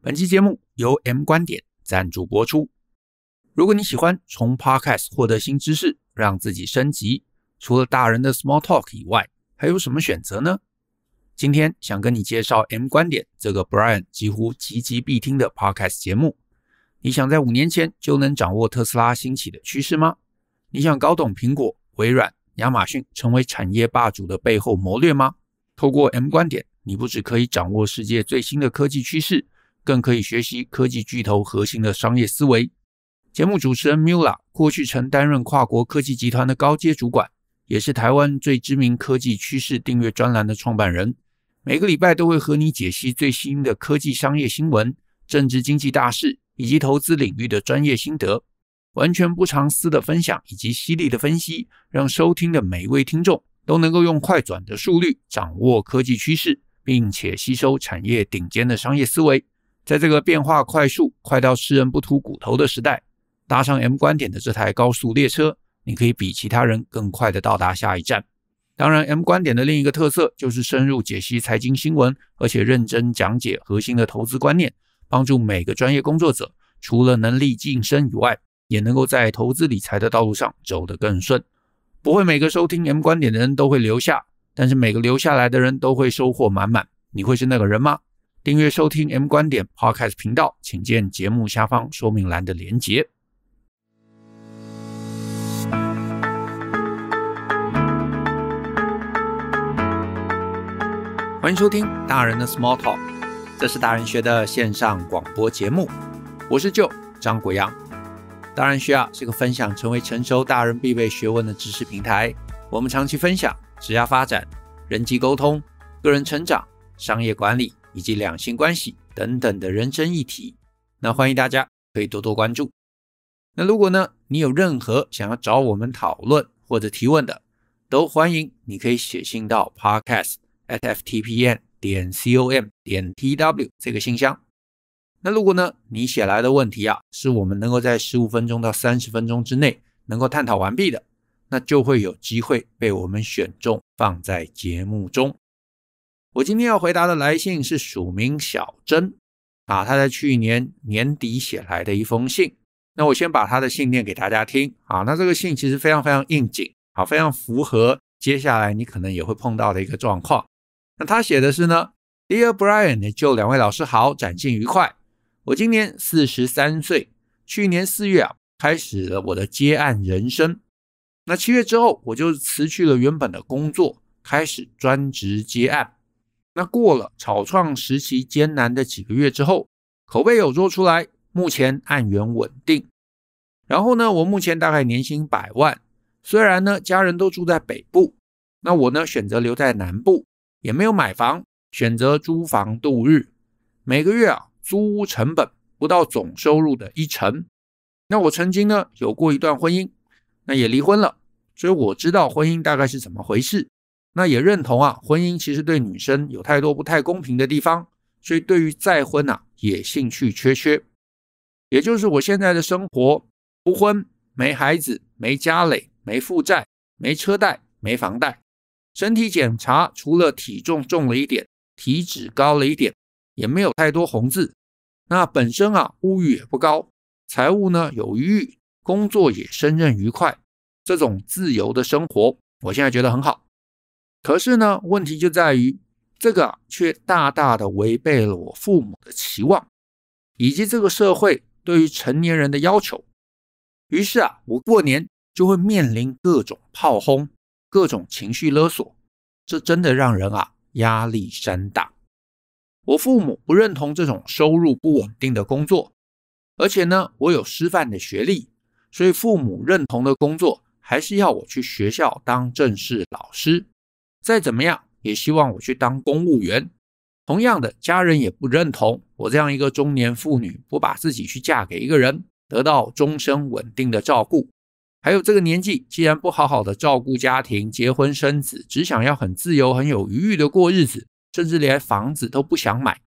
本期节目由 M 观点赞助播出。如果你喜欢从 Podcast 获得新知识，让自己升级，除了大人的 Small Talk 以外，还有什么选择呢？今天想跟你介绍 M 观点这个 Brian 几乎集集必听的 Podcast 节目。你想在五年前就能掌握特斯拉兴起的趋势吗？你想搞懂苹果、微软、亚马逊成为产业霸主的背后谋略吗？透过 M 观点，你不只可以掌握世界最新的科技趋势。更可以学习科技巨头核心的商业思维。节目主持人 Mula 过去曾担任跨国科技集团的高阶主管，也是台湾最知名科技趋势订阅专栏的创办人。每个礼拜都会和你解析最新的科技商业新闻、政治经济大事以及投资领域的专业心得，完全不藏私的分享以及犀利的分析，让收听的每一位听众都能够用快转的速率掌握科技趋势，并且吸收产业顶尖的商业思维。在这个变化快速、快到吃人不吐骨头的时代，搭上 M 观点的这台高速列车，你可以比其他人更快的到达下一站。当然，M 观点的另一个特色就是深入解析财经新闻，而且认真讲解核心的投资观念，帮助每个专业工作者除了能力晋升以外，也能够在投资理财的道路上走得更顺。不会每个收听 M 观点的人都会留下，但是每个留下来的人都会收获满满。你会是那个人吗？订阅收听 M 观点 Podcast 频道，请见节目下方说明栏的连结。欢迎收听大人的 Small Talk，这是大人学的线上广播节目，我是舅张国阳。大人学啊，是个分享成为成熟大人必备学问的知识平台。我们长期分享职业发展、人际沟通、个人成长、商业管理。以及两性关系等等的人生议题，那欢迎大家可以多多关注。那如果呢，你有任何想要找我们讨论或者提问的，都欢迎你可以写信到 podcast at ftpn 点 com 点 tw 这个信箱。那如果呢，你写来的问题啊，是我们能够在十五分钟到三十分钟之内能够探讨完毕的，那就会有机会被我们选中放在节目中。我今天要回答的来信是署名小珍啊，他在去年年底写来的一封信。那我先把他的信念给大家听啊。那这个信其实非常非常应景啊，非常符合接下来你可能也会碰到的一个状况。那他写的是呢，Dear Brian，就两位老师好，展信愉快。我今年四十三岁，去年四月啊，开始了我的接案人生。那七月之后，我就辞去了原本的工作，开始专职接案。那过了草创时期艰难的几个月之后，口碑有做出来，目前按源稳定。然后呢，我目前大概年薪百万，虽然呢家人都住在北部，那我呢选择留在南部，也没有买房，选择租房度日。每个月啊，租屋成本不到总收入的一成。那我曾经呢有过一段婚姻，那也离婚了，所以我知道婚姻大概是怎么回事。那也认同啊，婚姻其实对女生有太多不太公平的地方，所以对于再婚啊、也兴趣缺缺。也就是我现在的生活，不婚，没孩子，没家累，没负债，没车贷，没房贷。身体检查除了体重重了一点，体脂高了一点，也没有太多红字。那本身啊，物欲也不高，财务呢有余裕，工作也升任愉快。这种自由的生活，我现在觉得很好。可是呢，问题就在于这个却大大的违背了我父母的期望，以及这个社会对于成年人的要求。于是啊，我过年就会面临各种炮轰、各种情绪勒索，这真的让人啊压力山大。我父母不认同这种收入不稳定的工，作而且呢，我有师范的学历，所以父母认同的工作还是要我去学校当正式老师。再怎么样，也希望我去当公务员。同样的，家人也不认同我这样一个中年妇女不把自己去嫁给一个人，得到终身稳定的照顾。还有这个年纪，既然不好好的照顾家庭、结婚生子，只想要很自由、很有余裕的过日子，甚至连房子都不想买。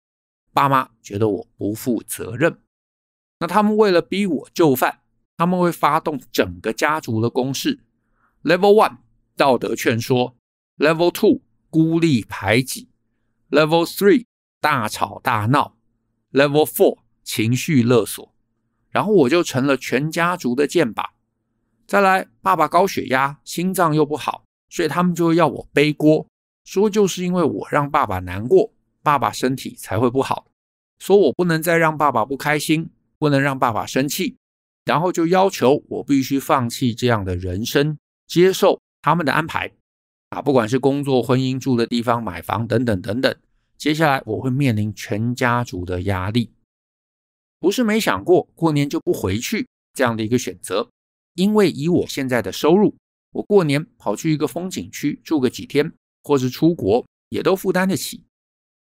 爸妈觉得我不负责任。那他们为了逼我就范，他们会发动整个家族的攻势。Level one，道德劝说。Level two 孤立排挤，Level three 大吵大闹，Level four 情绪勒索，然后我就成了全家族的箭靶。再来，爸爸高血压，心脏又不好，所以他们就要我背锅，说就是因为我让爸爸难过，爸爸身体才会不好。说我不能再让爸爸不开心，不能让爸爸生气，然后就要求我必须放弃这样的人生，接受他们的安排。啊，不管是工作、婚姻、住的地方、买房等等等等，接下来我会面临全家族的压力。不是没想过过年就不回去这样的一个选择，因为以我现在的收入，我过年跑去一个风景区住个几天，或是出国也都负担得起。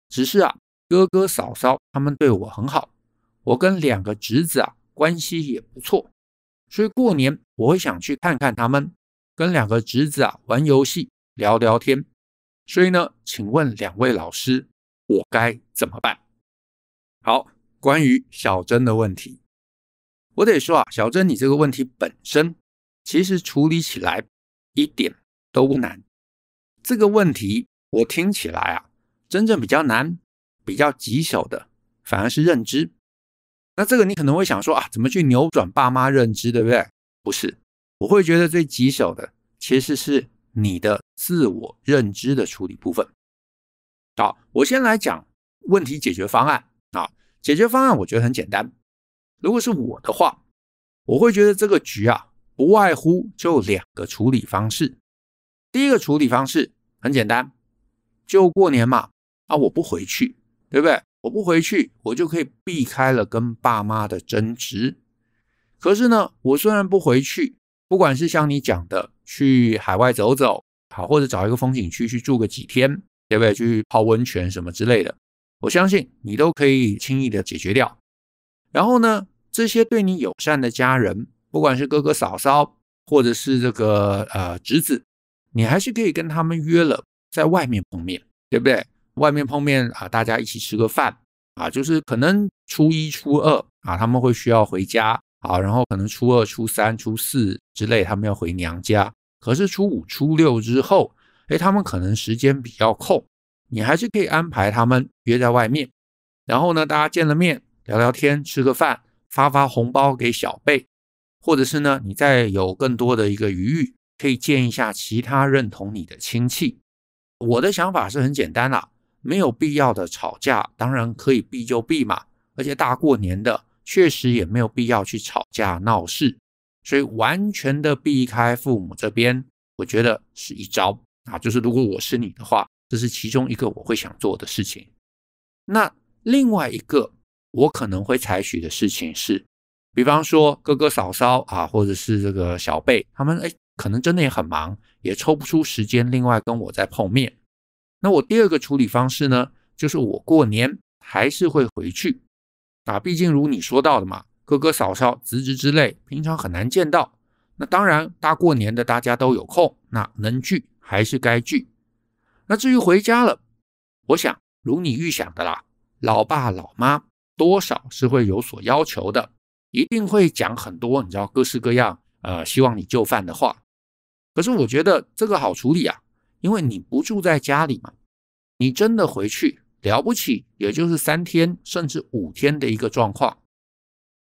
只是啊，哥哥嫂嫂他们对我很好，我跟两个侄子啊关系也不错，所以过年我会想去看看他们，跟两个侄子啊玩游戏。聊聊天，所以呢，请问两位老师，我该怎么办？好，关于小珍的问题，我得说啊，小珍，你这个问题本身其实处理起来一点都不难。这个问题我听起来啊，真正比较难、比较棘手的，反而是认知。那这个你可能会想说啊，怎么去扭转爸妈认知，对不对？不是，我会觉得最棘手的其实是。你的自我认知的处理部分，好，我先来讲问题解决方案啊。解决方案我觉得很简单，如果是我的话，我会觉得这个局啊，不外乎就两个处理方式。第一个处理方式很简单，就过年嘛，啊，我不回去，对不对？我不回去，我就可以避开了跟爸妈的争执。可是呢，我虽然不回去，不管是像你讲的。去海外走走，好，或者找一个风景区去住个几天，对不对？去泡温泉什么之类的，我相信你都可以轻易的解决掉。然后呢，这些对你友善的家人，不管是哥哥嫂嫂，或者是这个呃侄子，你还是可以跟他们约了，在外面碰面，对不对？外面碰面啊，大家一起吃个饭啊，就是可能初一、初二啊，他们会需要回家，啊，然后可能初二、初三、初四之类，他们要回娘家。可是初五、初六之后，哎，他们可能时间比较空，你还是可以安排他们约在外面，然后呢，大家见了面聊聊天，吃个饭，发发红包给小辈，或者是呢，你再有更多的一个余裕，可以见一下其他认同你的亲戚。我的想法是很简单啦，没有必要的吵架，当然可以避就避嘛，而且大过年的，确实也没有必要去吵架闹事。所以完全的避开父母这边，我觉得是一招啊。就是如果我是你的话，这是其中一个我会想做的事情。那另外一个我可能会采取的事情是，比方说哥哥嫂嫂啊，或者是这个小辈，他们，哎，可能真的也很忙，也抽不出时间另外跟我在碰面。那我第二个处理方式呢，就是我过年还是会回去啊，毕竟如你说到的嘛。哥哥嫂嫂、侄侄之类，平常很难见到。那当然，大过年的大家都有空，那能聚还是该聚。那至于回家了，我想如你预想的啦，老爸老妈多少是会有所要求的，一定会讲很多，你知道各式各样，呃，希望你就范的话。可是我觉得这个好处理啊，因为你不住在家里嘛，你真的回去了不起，也就是三天甚至五天的一个状况。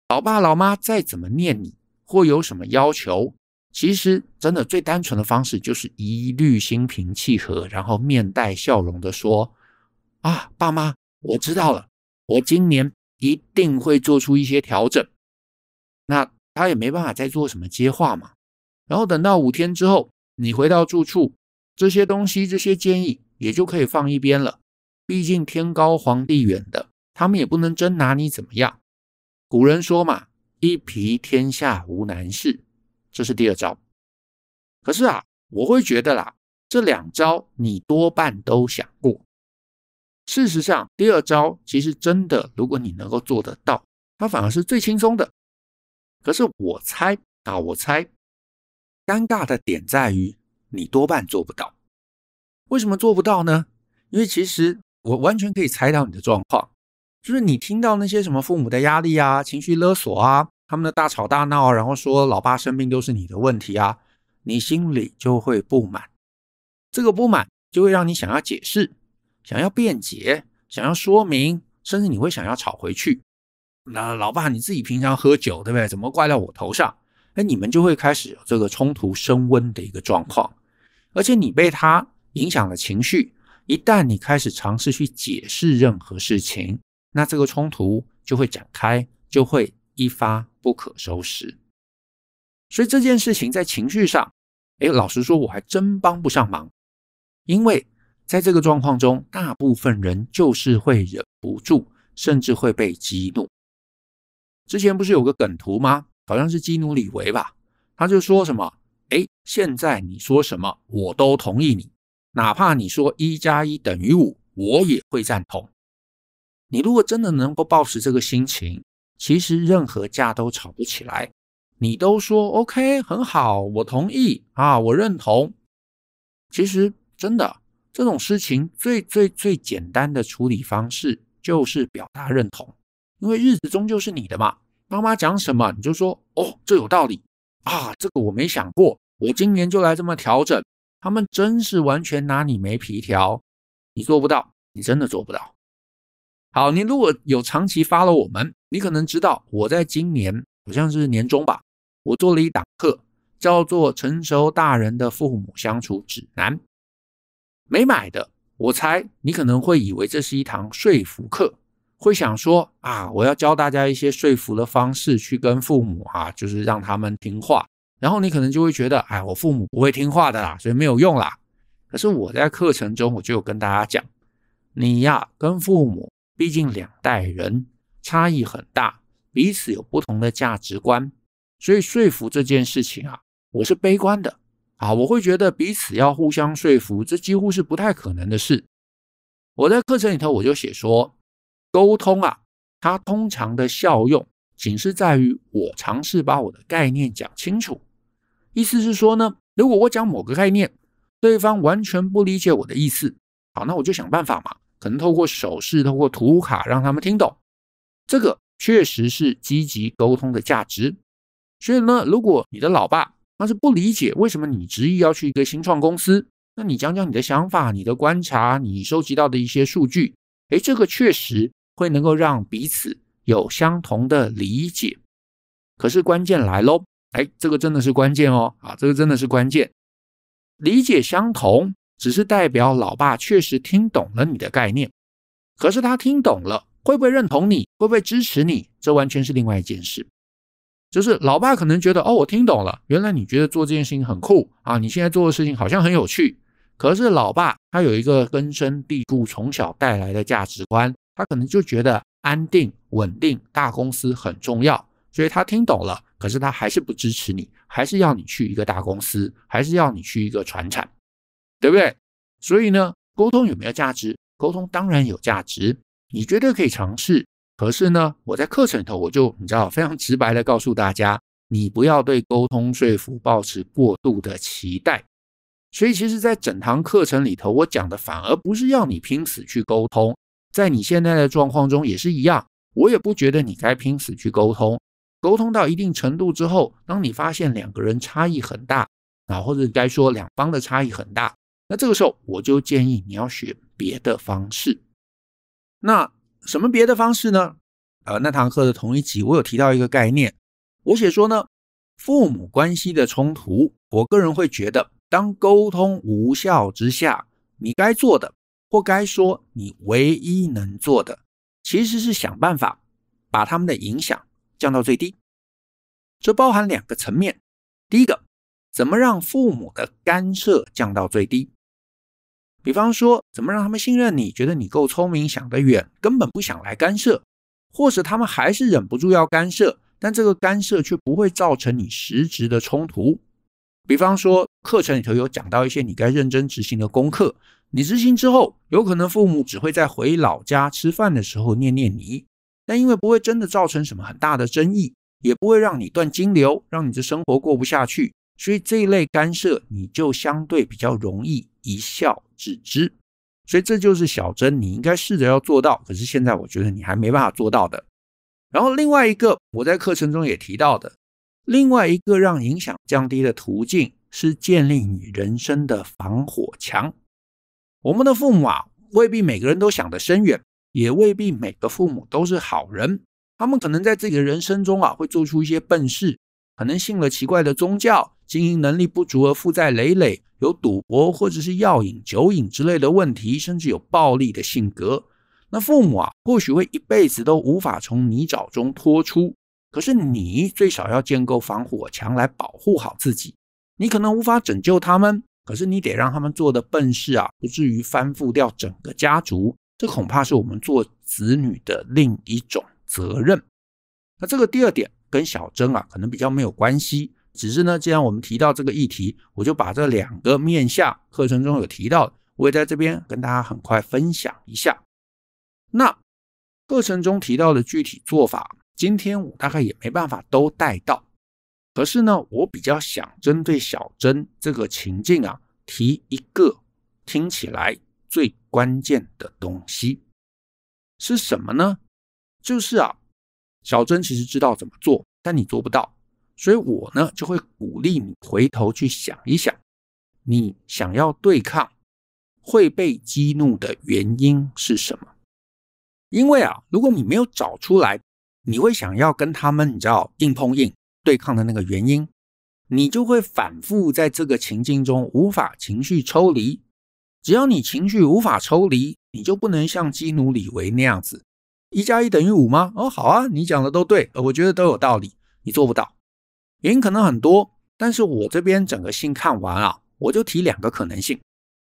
老爸老妈再怎么念你或有什么要求，其实真的最单纯的方式就是一律心平气和，然后面带笑容的说：“啊，爸妈，我知道了，我今年一定会做出一些调整。”那他也没办法再做什么接话嘛。然后等到五天之后，你回到住处，这些东西这些建议也就可以放一边了。毕竟天高皇帝远的，他们也不能真拿你怎么样。古人说嘛，“一皮天下无难事”，这是第二招。可是啊，我会觉得啦，这两招你多半都想过。事实上，第二招其实真的，如果你能够做得到，它反而是最轻松的。可是我猜啊，我猜，尴尬的点在于你多半做不到。为什么做不到呢？因为其实我完全可以猜到你的状况。就是你听到那些什么父母的压力啊、情绪勒索啊、他们的大吵大闹，然后说老爸生病都是你的问题啊，你心里就会不满，这个不满就会让你想要解释、想要辩解、想要说明，甚至你会想要吵回去。那老爸你自己平常喝酒对不对？怎么怪到我头上？哎，你们就会开始这个冲突升温的一个状况，而且你被他影响了情绪，一旦你开始尝试去解释任何事情。那这个冲突就会展开，就会一发不可收拾。所以这件事情在情绪上，哎，老实说我还真帮不上忙，因为在这个状况中，大部分人就是会忍不住，甚至会被激怒。之前不是有个梗图吗？好像是基努里维吧？他就说什么：“哎，现在你说什么，我都同意你，哪怕你说一加一等于五，我也会赞同。”你如果真的能够保持这个心情，其实任何架都吵不起来。你都说 OK，很好，我同意啊，我认同。其实真的这种事情，最最最简单的处理方式就是表达认同，因为日子终究是你的嘛。妈妈讲什么，你就说哦，这有道理啊，这个我没想过，我今年就来这么调整。他们真是完全拿你没皮条，你做不到，你真的做不到。好，你如果有长期发了我们，你可能知道我在今年好像是年终吧，我做了一档课，叫做《成熟大人的父母相处指南》。没买的，我猜你可能会以为这是一堂说服课，会想说啊，我要教大家一些说服的方式去跟父母啊，就是让他们听话。然后你可能就会觉得，哎，我父母不会听话的啦，所以没有用啦。可是我在课程中，我就有跟大家讲，你呀跟父母。毕竟两代人差异很大，彼此有不同的价值观，所以说服这件事情啊，我是悲观的啊，我会觉得彼此要互相说服，这几乎是不太可能的事。我在课程里头我就写说，沟通啊，它通常的效用仅是在于我尝试把我的概念讲清楚。意思是说呢，如果我讲某个概念，对方完全不理解我的意思，好，那我就想办法嘛。可能透过手势、透过图卡让他们听懂，这个确实是积极沟通的价值。所以呢，如果你的老爸他是不理解为什么你执意要去一个新创公司，那你讲讲你的想法、你的观察、你收集到的一些数据，哎，这个确实会能够让彼此有相同的理解。可是关键来喽，哎，这个真的是关键哦，啊，这个真的是关键，理解相同。只是代表老爸确实听懂了你的概念，可是他听懂了，会不会认同你？会不会支持你？这完全是另外一件事。就是老爸可能觉得，哦，我听懂了，原来你觉得做这件事情很酷啊，你现在做的事情好像很有趣。可是老爸他有一个根深蒂固、从小带来的价值观，他可能就觉得安定、稳定、大公司很重要，所以他听懂了，可是他还是不支持你，还是要你去一个大公司，还是要你去一个船厂。对不对？所以呢，沟通有没有价值？沟通当然有价值，你绝对可以尝试。可是呢，我在课程里头我就你知道非常直白的告诉大家，你不要对沟通说服保持过度的期待。所以，其实，在整堂课程里头，我讲的反而不是要你拼死去沟通。在你现在的状况中也是一样，我也不觉得你该拼死去沟通。沟通到一定程度之后，当你发现两个人差异很大，啊，或者该说两方的差异很大。那这个时候，我就建议你要学别的方式。那什么别的方式呢？呃，那堂课的同一集，我有提到一个概念。我写说呢，父母关系的冲突，我个人会觉得，当沟通无效之下，你该做的或该说，你唯一能做的，其实是想办法把他们的影响降到最低。这包含两个层面：第一个，怎么让父母的干涉降到最低。比方说，怎么让他们信任你？觉得你够聪明，想得远，根本不想来干涉；或是他们还是忍不住要干涉，但这个干涉却不会造成你实质的冲突。比方说，课程里头有讲到一些你该认真执行的功课，你执行之后，有可能父母只会在回老家吃饭的时候念念你，但因为不会真的造成什么很大的争议，也不会让你断金流，让你的生活过不下去，所以这一类干涉你就相对比较容易。一笑置之，所以这就是小珍，你应该试着要做到。可是现在我觉得你还没办法做到的。然后另外一个我在课程中也提到的，另外一个让影响降低的途径是建立你人生的防火墙。我们的父母啊，未必每个人都想得深远，也未必每个父母都是好人，他们可能在自己的人生中啊，会做出一些笨事。可能信了奇怪的宗教，经营能力不足而负债累累，有赌博或者是药瘾、酒瘾之类的问题，甚至有暴力的性格。那父母啊，或许会一辈子都无法从泥沼中拖出。可是你最少要建构防火墙来保护好自己。你可能无法拯救他们，可是你得让他们做的笨事啊，不至于翻覆掉整个家族。这恐怕是我们做子女的另一种责任。那这个第二点。跟小曾啊，可能比较没有关系。只是呢，既然我们提到这个议题，我就把这两个面相课程中有提到，我也在这边跟大家很快分享一下。那课程中提到的具体做法，今天我大概也没办法都带到。可是呢，我比较想针对小曾这个情境啊，提一个听起来最关键的东西是什么呢？就是啊。小珍其实知道怎么做，但你做不到，所以我呢就会鼓励你回头去想一想，你想要对抗会被激怒的原因是什么？因为啊，如果你没有找出来，你会想要跟他们，你知道硬碰硬对抗的那个原因，你就会反复在这个情境中无法情绪抽离。只要你情绪无法抽离，你就不能像基努李维那样子。一加一等于五吗？哦，好啊，你讲的都对，我觉得都有道理。你做不到，原因可能很多，但是我这边整个信看完啊，我就提两个可能性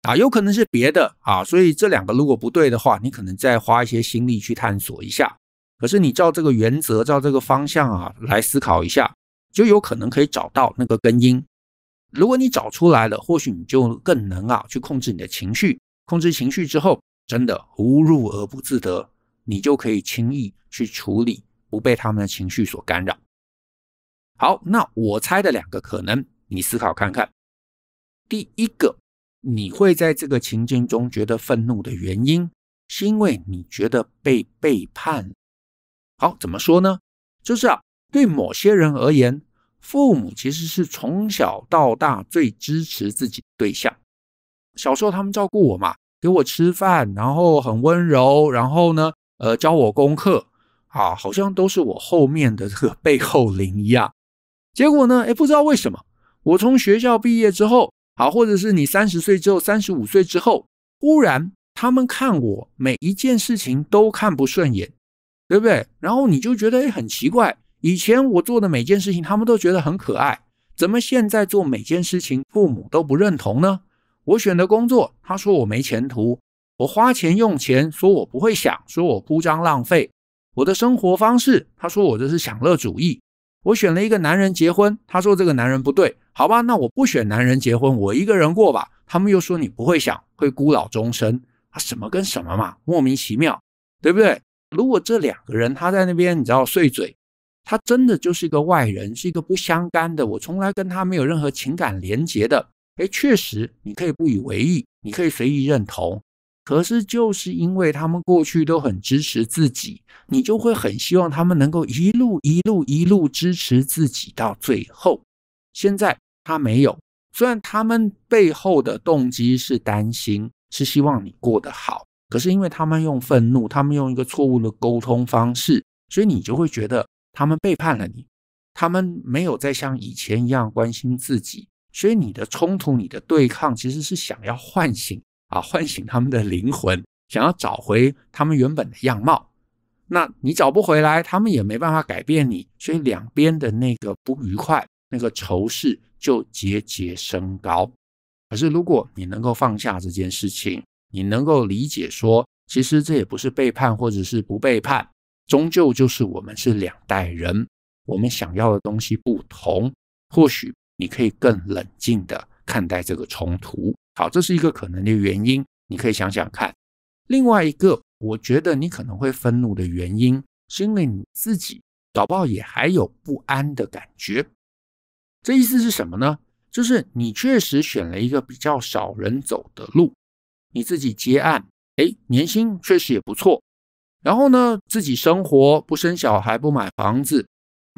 啊，有可能是别的啊，所以这两个如果不对的话，你可能再花一些心力去探索一下。可是你照这个原则，照这个方向啊来思考一下，就有可能可以找到那个根因。如果你找出来了，或许你就更能啊去控制你的情绪，控制情绪之后，真的无入而不自得。你就可以轻易去处理，不被他们的情绪所干扰。好，那我猜的两个可能，你思考看看。第一个，你会在这个情境中觉得愤怒的原因，是因为你觉得被背叛。好，怎么说呢？就是啊，对某些人而言，父母其实是从小到大最支持自己对象。小时候他们照顾我嘛，给我吃饭，然后很温柔，然后呢？呃，教我功课啊，好像都是我后面的这个背后灵一样。结果呢，哎，不知道为什么，我从学校毕业之后，啊，或者是你三十岁之后、三十五岁之后，忽然他们看我每一件事情都看不顺眼，对不对？然后你就觉得很奇怪，以前我做的每件事情他们都觉得很可爱，怎么现在做每件事情父母都不认同呢？我选的工作，他说我没前途。我花钱用钱，说我不会想，说我铺张浪费，我的生活方式。他说我这是享乐主义。我选了一个男人结婚，他说这个男人不对。好吧，那我不选男人结婚，我一个人过吧。他们又说你不会想，会孤老终生。啊，什么跟什么嘛，莫名其妙，对不对？如果这两个人他在那边，你知道碎嘴，他真的就是一个外人，是一个不相干的，我从来跟他没有任何情感连结的。哎，确实，你可以不以为意，你可以随意认同。可是，就是因为他们过去都很支持自己，你就会很希望他们能够一路一路一路支持自己到最后。现在他没有，虽然他们背后的动机是担心，是希望你过得好，可是因为他们用愤怒，他们用一个错误的沟通方式，所以你就会觉得他们背叛了你，他们没有再像以前一样关心自己，所以你的冲突、你的对抗，其实是想要唤醒。啊！唤醒他们的灵魂，想要找回他们原本的样貌，那你找不回来，他们也没办法改变你，所以两边的那个不愉快、那个仇视就节节升高。可是，如果你能够放下这件事情，你能够理解说，其实这也不是背叛，或者是不背叛，终究就是我们是两代人，我们想要的东西不同，或许你可以更冷静的看待这个冲突。好，这是一个可能的原因，你可以想想看。另外一个，我觉得你可能会愤怒的原因，是因为你自己搞好也还有不安的感觉。这意思是什么呢？就是你确实选了一个比较少人走的路，你自己接案，哎，年薪确实也不错。然后呢，自己生活不生小孩不买房子，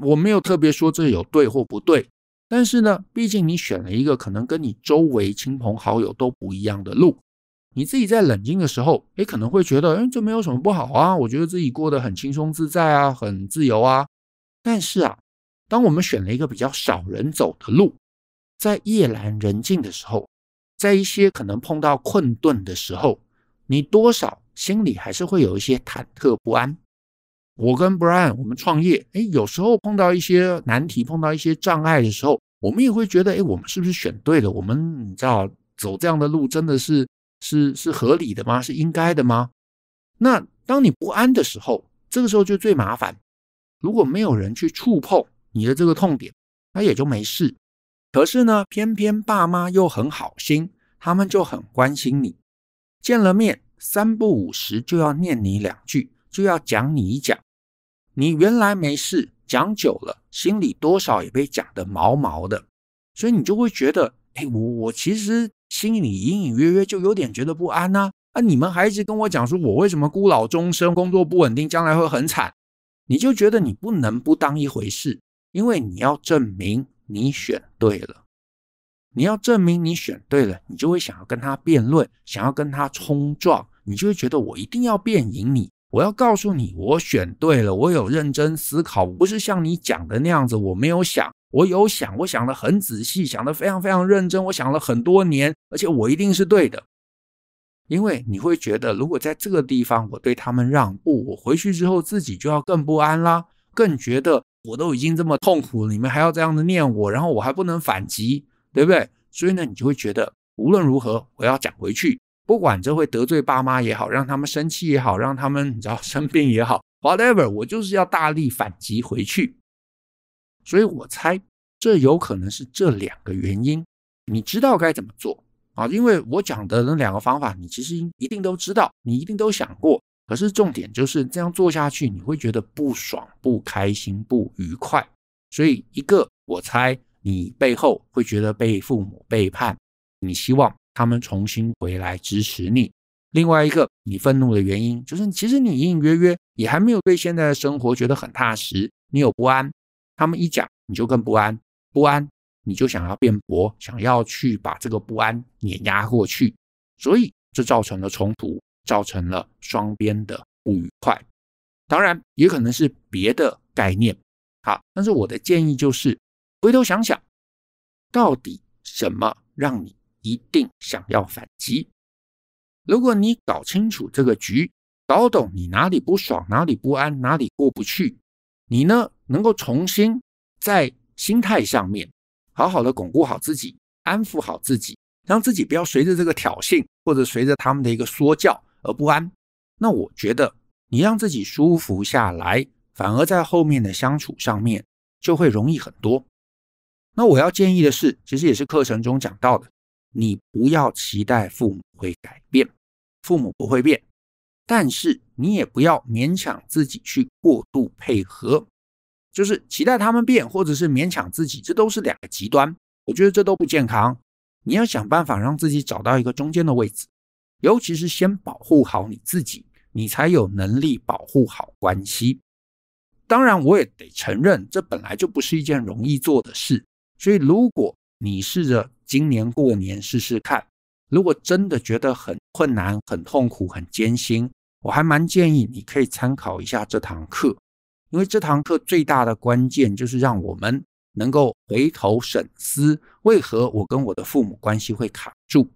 我没有特别说这有对或不对。但是呢，毕竟你选了一个可能跟你周围亲朋好友都不一样的路，你自己在冷静的时候，也可能会觉得，哎，这没有什么不好啊，我觉得自己过得很轻松自在啊，很自由啊。但是啊，当我们选了一个比较少人走的路，在夜阑人静的时候，在一些可能碰到困顿的时候，你多少心里还是会有一些忐忑不安。我跟 Brian 我们创业，哎，有时候碰到一些难题，碰到一些障碍的时候。我们也会觉得，哎，我们是不是选对了？我们你知道走这样的路真的是是是合理的吗？是应该的吗？那当你不安的时候，这个时候就最麻烦。如果没有人去触碰你的这个痛点，那也就没事。可是呢，偏偏爸妈又很好心，他们就很关心你，见了面三不五十就要念你两句，就要讲你一讲。你原来没事讲久了，心里多少也被讲的毛毛的，所以你就会觉得，哎，我我其实心里隐隐约约就有点觉得不安呐。啊，你们还一直跟我讲说，我为什么孤老终生，工作不稳定，将来会很惨，你就觉得你不能不当一回事，因为你要证明你选对了，你要证明你选对了，你就会想要跟他辩论，想要跟他冲撞，你就会觉得我一定要变赢你。我要告诉你，我选对了。我有认真思考，不是像你讲的那样子。我没有想，我有想，我想的很仔细，想的非常非常认真。我想了很多年，而且我一定是对的。因为你会觉得，如果在这个地方我对他们让步，我回去之后自己就要更不安啦，更觉得我都已经这么痛苦，你们还要这样的念我，然后我还不能反击，对不对？所以呢，你就会觉得无论如何，我要讲回去。不管这会得罪爸妈也好，让他们生气也好，让他们你知道 生病也好，whatever，我就是要大力反击回去。所以我猜这有可能是这两个原因。你知道该怎么做啊？因为我讲的那两个方法，你其实一定都知道，你一定都想过。可是重点就是这样做下去，你会觉得不爽、不开心、不愉快。所以，一个我猜你背后会觉得被父母背叛，你希望。他们重新回来支持你。另外一个，你愤怒的原因就是，其实你隐隐约约也还没有对现在的生活觉得很踏实，你有不安。他们一讲，你就更不安，不安你就想要辩驳，想要去把这个不安碾压过去，所以这造成了冲突，造成了双边的不愉快。当然，也可能是别的概念。好，但是我的建议就是，回头想想，到底什么让你？一定想要反击。如果你搞清楚这个局，搞懂你哪里不爽，哪里不安，哪里过不去，你呢能够重新在心态上面好好的巩固好自己，安抚好自己，让自己不要随着这个挑衅或者随着他们的一个说教而不安。那我觉得你让自己舒服下来，反而在后面的相处上面就会容易很多。那我要建议的是，其实也是课程中讲到的。你不要期待父母会改变，父母不会变，但是你也不要勉强自己去过度配合，就是期待他们变，或者是勉强自己，这都是两个极端。我觉得这都不健康。你要想办法让自己找到一个中间的位置，尤其是先保护好你自己，你才有能力保护好关系。当然，我也得承认，这本来就不是一件容易做的事。所以，如果你试着，今年过年试试看，如果真的觉得很困难、很痛苦、很艰辛，我还蛮建议你可以参考一下这堂课，因为这堂课最大的关键就是让我们能够回头省思，为何我跟我的父母关系会卡住，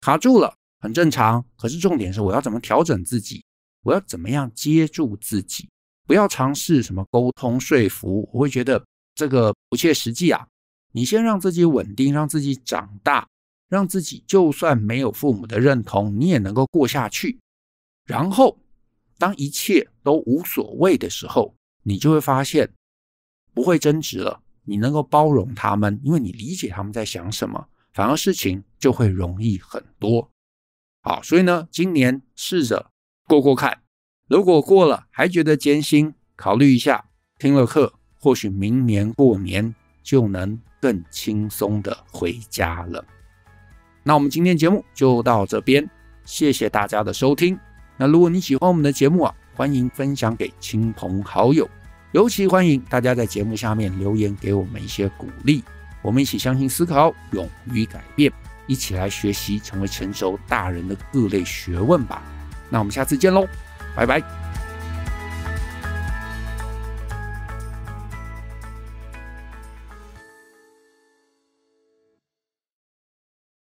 卡住了很正常。可是重点是，我要怎么调整自己？我要怎么样接住自己？不要尝试什么沟通说服，我会觉得这个不切实际啊。你先让自己稳定，让自己长大，让自己就算没有父母的认同，你也能够过下去。然后，当一切都无所谓的时候，你就会发现不会争执了。你能够包容他们，因为你理解他们在想什么，反而事情就会容易很多。好，所以呢，今年试着过过看，如果过了还觉得艰辛，考虑一下听了课，或许明年过年。就能更轻松的回家了。那我们今天节目就到这边，谢谢大家的收听。那如果你喜欢我们的节目啊，欢迎分享给亲朋好友，尤其欢迎大家在节目下面留言给我们一些鼓励。我们一起相信思考，勇于改变，一起来学习成为成熟大人的各类学问吧。那我们下次见喽，拜拜。